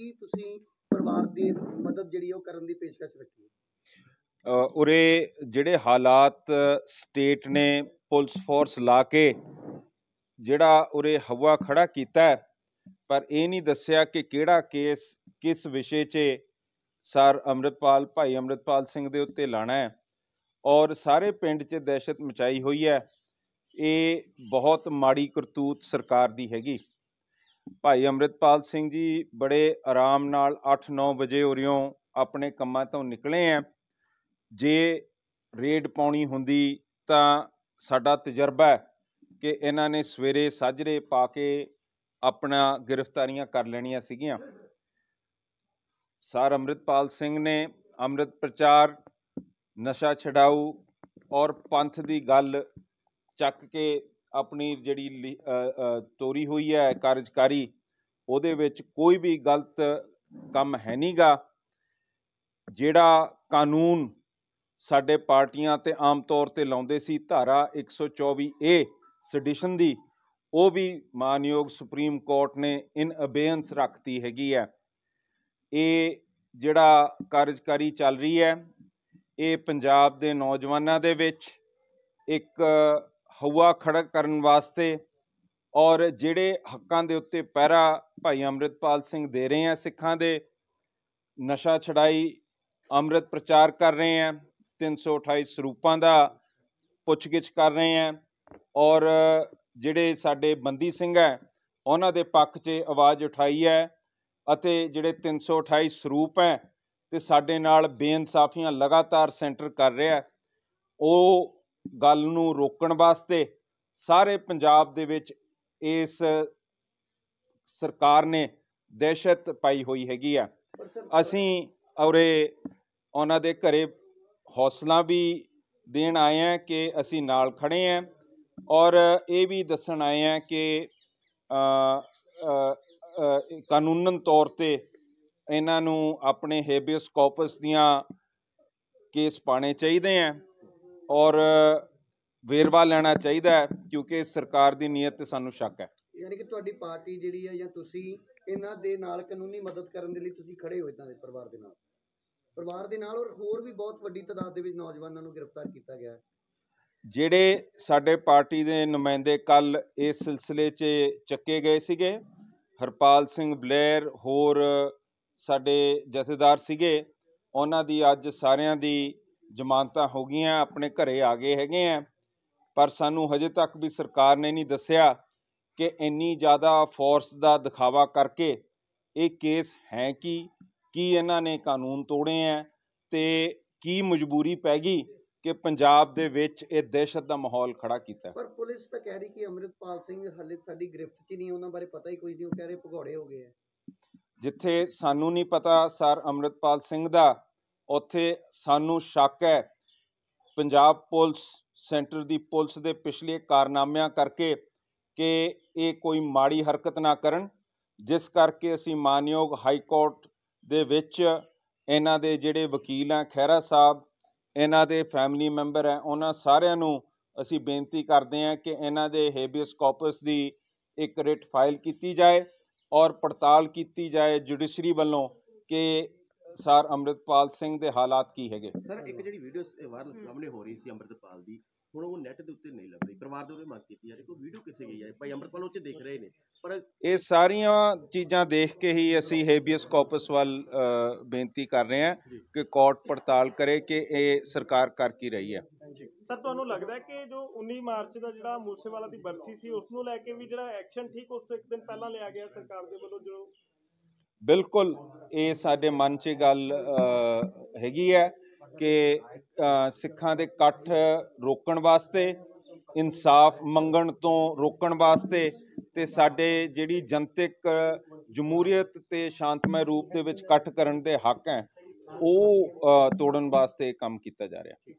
ਕੀ ਤੁਸੀਂ ਪਰਿਵਾਰ ਦੀ ਮਦਦ ਜਿਹੜੀ ਉਹ ਕਰਨ ਦੀ ਪੇਸ਼ਕਸ਼ ਰੱਖੀ ਹੈ ਉਰੇ ਜਿਹੜੇ ਹਾਲਾਤ ਸਟੇਟ ਨੇ ਪੁਲਿਸ ਫੋਰਸ ਲਾ ਕੇ ਜਿਹੜਾ ਉਰੇ ਹਵਾ ਖੜਾ ਕੀਤਾ ਪਰ ਇਹ ਨਹੀਂ ਦੱਸਿਆ ਕਿ ਕਿਹੜਾ ਕੇਸ ਕਿਸ ਵਿਸ਼ੇ 'ਚ ਸਰ ਅਮਰਿਤਪਾਲ ਭਾਈ ਅਮਰਿਤਪਾਲ ਸਿੰਘ ਦੇ ਉੱਤੇ ਲਾਣਾ ਹੈ ਔਰ ਸਾਰੇ ਪਿੰਡ 'ਚ ਦਹਿਸ਼ਤ ਮਚਾਈ ਹੋਈ ਹੈ ਇਹ ਬਹੁਤ ਮਾੜੀ ਕਰਤੂਤ ਸਰਕਾਰ ਦੀ ਹੈਗੀ ਭਾਈ ਅਮਰਿਤਪਾਲ ਸਿੰਘ ਜੀ ਬੜੇ ਆਰਾਮ ਨਾਲ 8-9 ਵਜੇ ਉਰਿਓਂ ਆਪਣੇ ਕੰਮਾਂ ਤੋਂ ਨਿਕਲੇ ਆ ਜੇ ਰੇਡ ਪਾਉਣੀ ਹੁੰਦੀ ਤਾਂ ਸਾਡਾ ਤਜਰਬਾ ਕਿ ਇਹਨਾਂ ਨੇ ਸਵੇਰੇ ਸਾਜਰੇ ਪਾ ਕੇ ਆਪਣਾ ਗ੍ਰਿਫਤਾਰੀਆਂ ਕਰ ਲੈਣੀਆਂ ਸੀਗੀਆਂ ਸਰ ਅਮਰਿਤਪਾਲ ਸਿੰਘ ਨੇ ਅੰਮ੍ਰਿਤ ਪ੍ਰਚਾਰ ਨਸ਼ਾ ਛਡਾਊ ਔਰ ਪੰਥ ਦੀ ਗੱਲ ਚੱਕ ਕੇ ਆਪਣੀ ਜਿਹੜੀ ਤੋਰੀ ਹੋਈ ਹੈ ਕਾਰਜਕਾਰੀ ਉਹਦੇ ਵਿੱਚ ਕੋਈ ਵੀ ਗਲਤ ਕੰਮ ਹੈ ਨਹੀਂਗਾ ਜਿਹੜਾ ਕਾਨੂੰਨ ਸਾਡੇ ਪਾਰਟੀਆਂ ਤੇ ਆਮ ਤੌਰ ਤੇ ਲਾਉਂਦੇ ਸੀ ਧਾਰਾ 124 ਏ ਦੀ ਉਹ ਵੀ ਮਾਨਯੋਗ ਸੁਪਰੀਮ ਕੋਰਟ ਨੇ ਇਨ ਅਬੇਅੰਸ ਰੱਖਤੀ ਹੈਗੀ ਹੈ ਇਹ ਜਿਹੜਾ ਕਾਰਜਕਾਰੀ ਚੱਲ ਰਹੀ ਹੈ ਇਹ ਪੰਜਾਬ ਦੇ ਨੌਜਵਾਨਾਂ ਦੇ ਵਿੱਚ ਇੱਕ ਹਵਾ ਖੜਕ ਕਰਨ ਵਾਸਤੇ ਔਰ ਜਿਹੜੇ ਹੱਕਾਂ ਦੇ ਉੱਤੇ ਪਹਿਰਾ ਭਾਈ ਅਮਰਿਤਪਾਲ ਸਿੰਘ ਦੇ ਰਹੇ ਆ ਸਿੱਖਾਂ ਦੇ ਨਸ਼ਾ ਛਡਾਈ ਅੰਮ੍ਰਿਤ ਪ੍ਰਚਾਰ ਕਰ ਰਹੇ ਆ 328 ਸਰੂਪਾਂ ਦਾ ਪੁੱਛਗਿੱਛ ਕਰ ਰਹੇ ਆ ਔਰ ਜਿਹੜੇ ਸਾਡੇ ਬੰਦੀ ਸਿੰਘ ਹੈ ਉਹਨਾਂ ਦੇ ਪੱਖ 'ਚ ਆਵਾਜ਼ ਉਠਾਈ ਹੈ ਅਤੇ ਜਿਹੜੇ 328 ਸਰੂਪ ਹੈ ਤੇ ਸਾਡੇ ਨਾਲ ਬੇਇਨਸਾਫੀਆਂ ਲਗਾਤਾਰ ਸੈਂਟਰ ਕਰ ਰਿਹਾ ਉਹ ਗੱਲ ਨੂੰ ਰੋਕਣ ਵਾਸਤੇ ਸਾਰੇ ਪੰਜਾਬ ਦੇ ਵਿੱਚ ਇਸ ਸਰਕਾਰ ਨੇ ਦਹਿਸ਼ਤ ਪਾਈ ਹੋਈ ਹੈਗੀ ਆ ਅਸੀਂ ਔਰੇ ਉਹਨਾਂ ਦੇ ਘਰੇ ਹੌਸਲਾ ਵੀ ਦੇਣ ਆਏ ਆ ਕਿ ਅਸੀਂ ਨਾਲ ਖੜੇ ਆ ਔਰ ਇਹ ਵੀ ਦੱਸਣ ਆਏ ਆ ਕਿ ਕਾਨੂੰਨਨ ਤੌਰ ਤੇ ਇਹਨਾਂ ਨੂੰ ਆਪਣੇ ਹੇਬੀਅਸ ਕਾਰਪਸ ਦੀਆਂ ਕੇਸ ਪਾਣੇ ਚਾਹੀਦੇ ਆ ਔਰ ਵੇਰਵਾ ਲੈਣਾ ਚਾਹੀਦਾ ਹੈ ਕਿਉਂਕਿ ਸਰਕਾਰ ਦੀ ਨੀਅਤ ਤੇ ਸਾਨੂੰ ਸ਼ੱਕ ਹੈ ਯਾਨੀ ਕਿ ਤੁਹਾਡੀ ਪਾਰਟੀ ਜਿਹੜੀ ਹੈ ਜਾਂ ਤੁਸੀਂ ਇਹਨਾਂ ਦੇ ਨਾਲ ਕਾਨੂੰਨੀ ਮਦਦ ਕਰਨ ਦੇ ਲਈ ਤੁਸੀਂ ਖੜੇ ਹੋ ਇਦਾਂ ਦੇ ਪਰਿਵਾਰ ਦੇ ਨਾਲ ਪਰਿਵਾਰ ਦੇ ਨਾਲ ਔਰ ਹੋਰ ਵੀ ਬਹੁਤ ਵੱਡੀ ਤਦਾਦ ਦੇ ਵਿੱਚ ਨੌਜਵਾਨਾਂ ਨੂੰ ਗ੍ਰਿਫਤਾਰ ਕੀਤਾ ਗਿਆ ਜਿਹੜੇ ਸਾਡੇ ਪਾਰਟੀ ਦੇ ਨੁਮਾਇੰਦੇ ਕੱਲ ਇਸ ਸਿਲਸਿਲੇ 'ਚ ਚੱਕੇ ਗਏ ਸੀਗੇ ਹਰਪਾਲ ਸਿੰਘ ਬਲੇਰ ਹੋਰ ਸਾਡੇ ਜਥੇਦਾਰ ਸੀਗੇ ਉਹਨਾਂ ਦੀ ਅੱਜ ਸਾਰਿਆਂ ਦੀ ਜ਼ਮਾਨਤਾਂ ਹੋ ਗਈਆਂ ਆਪਣੇ ਘਰੇ ਆ ਗਏ ਹੈਗੇ ਆ ਪਰ ਸਾਨੂੰ ਹਜੇ ਤੱਕ ਵੀ ਸਰਕਾਰ ਨੇ ਨਹੀਂ ਦੱਸਿਆ ਕਿ ਇੰਨੀ ਜ਼ਿਆਦਾ ਫੋਰਸ ਦਾ ਦਿਖਾਵਾ ਕਰਕੇ ਇਹ ਕੇਸ ਹੈ ਕੀ ਕੀ ਇਹਨਾਂ ਨੇ ਕਾਨੂੰਨ ਤੋੜੇ ਆ ਤੇ ਕੀ ਮਜਬੂਰੀ ਪੈ ਗਈ ਕਿ ਪੰਜਾਬ ਦੇ ਵਿੱਚ ਇਹ ਦਹਿਸ਼ਤ ਦਾ ਮਾਹੌਲ ਖੜਾ ਕੀਤਾ ਪਰ ਪੁਲਿਸ ਤਾਂ ਕਹਿ ਰਹੀ ਕਿ ਅਮਰਿਤਪਾਲ ਸਿੰਘ ਹਲੇ ਸਾਡੀ ਗ੍ਰਿਫਤ 'ਚ ਨਹੀਂ ਉਹਨਾਂ ਬਾਰੇ ਪਤਾ ਹੀ ਕੋਈ ਨਹੀਂ ਉਹ ਕਹਿ ਰਹੇ ਭਗੌੜੇ ਹੋ ਗਏ ਆ ਜਿੱਥੇ ਸਾਨੂੰ ਨਹੀਂ ਪਤਾ ਸਰ ਅਮਰਿਤਪਾਲ ਸਿੰਘ ਦਾ ਉੱਥੇ ਸਾਨੂੰ ਸ਼ੱਕ ਹੈ ਪੰਜਾਬ ਪੁਲਿਸ ਸੈਂਟਰ ਦੀ ਪੁਲਿਸ ਦੇ ਪਿਛਲੇ ਕਾਰਨਾਮਿਆਂ ਕਰਕੇ ਕਿ ਇਹ ਕੋਈ ਮਾੜੀ ਹਰਕਤ ਨਾ ਕਰਨ ਜਿਸ ਕਰਕੇ ਅਸੀਂ ਮਾਨਯੋਗ ਹਾਈ ਕੋਰਟ ਦੇ ਵਿੱਚ ਇਹਨਾਂ ਦੇ ਜਿਹੜੇ ਵਕੀਲ ਆ ਖਹਿਰਾ ਸਾਹਿਬ ਇਹਨਾਂ ਦੇ ਫੈਮਿਲੀ ਮੈਂਬਰ ਹੈ ਉਹਨਾਂ ਸਾਰਿਆਂ ਨੂੰ ਅਸੀਂ ਬੇਨਤੀ ਕਰਦੇ ਹਾਂ ਕਿ ਇਹਨਾਂ ਦੇ ਹੇਬੀਅਸ ਕਾਰਪਸ ਦੀ ਇੱਕ ਰਿਟ ਫਾਈਲ ਕੀਤੀ ਜਾਏ ਔਰ ਪੜਤਾਲ ਕੀਤੀ ਜਾਏ ਜੁਡੀਸ਼ਰੀ ਵੱਲੋਂ ਕਿ ਸਰ ਅਮਰਿਤਪਾਲ ਸਿੰਘ ਦੇ ਹਾਲਾਤ ਕੀ ਹੈਗੇ ਸਰ ਇੱਕ ਜਿਹੜੀ ਵੀਡੀਓ ਵਾਇਰਲ ਸਾਹਮਣੇ ਹੋ ਰਹੀ ਸੀ ਅੰਮ੍ਰਿਤਪਾਲ ਦੀ ਹੁਣ ਉਹ ਨੈਟ ਦੇ ਉੱਤੇ ਨਹੀਂ ਲੱਭ ਰਹੀ ਪਰਿਵਾਰ ਦੇ ਉਹਨੇ ਮੰਗ ਕੀਤੀ ਯਾਰ ਕੋਈ ਵੀਡੀਓ ਕਿੱਥੇ ਗਈ ਹੈ ਭਾਈ ਅੰਮ੍ਰਿਤਪਾਲ ਉਹ ਦੇਖ ਰਹੇ ਨੇ ਪਰ ਇਹ ਸਾਰੀਆਂ ਚੀਜ਼ਾਂ ਦੇਖ ਕੇ ਹੀ ਅਸੀਂ ਹੇਬੀਅਸ ਕਾਰਪਸ ਵੱਲ ਬੇਨਤੀ ਕਰ ਰਹੇ ਹਾਂ ਕਿ ਕੋਰਟ ਪੜਤਾਲ ਕਰੇ ਕਿ ਇਹ ਸਰਕਾਰ ਕਰ ਕੀ ਰਹੀ ਹੈ ਸਰ ਤੁਹਾਨੂੰ ਲੱਗਦਾ ਹੈ ਕਿ ਜੋ 19 ਮਾਰਚ ਦਾ ਜਿਹੜਾ ਮੂਸੇਵਾਲਾ ਦੀ ਬਰਸੀ ਸੀ ਉਸ ਨੂੰ ਲੈ ਕੇ ਵੀ ਜਿਹੜਾ ਐਕਸ਼ਨ ਠੀਕ ਉਸ ਤੋਂ ਇੱਕ ਦਿਨ ਪਹਿਲਾਂ ਲਿਆ ਗਿਆ ਸਰਕਾਰ ਦੇ ਵੱਲੋਂ ਜੋ ਬਿਲਕੁਲ ਇਹ ਸਾਡੇ ਮਨ 'ਚ ਗੱਲ ਹੈਗੀ ਹੈ ਕਿ ਸਿੱਖਾਂ ਦੇ ਇਕੱਠ ਰੋਕਣ ਵਾਸਤੇ ਇਨਸਾਫ ਮੰਗਣ ਤੋਂ ਰੋਕਣ ਵਾਸਤੇ ਤੇ ਸਾਡੇ ਜਿਹੜੀ ਜਨਤਕ ਜਮਹੂਰੀਅਤ ਤੇ ਸ਼ਾਂਤਮਈ ਰੂਪ ਦੇ ਵਿੱਚ ਇਕੱਠ ਕਰਨ ਦੇ ਹੱਕ ਹੈ ਉਹ ਤੋੜਨ ਵਾਸਤੇ ਕੰਮ ਕੀਤਾ ਜਾ ਰਿਹਾ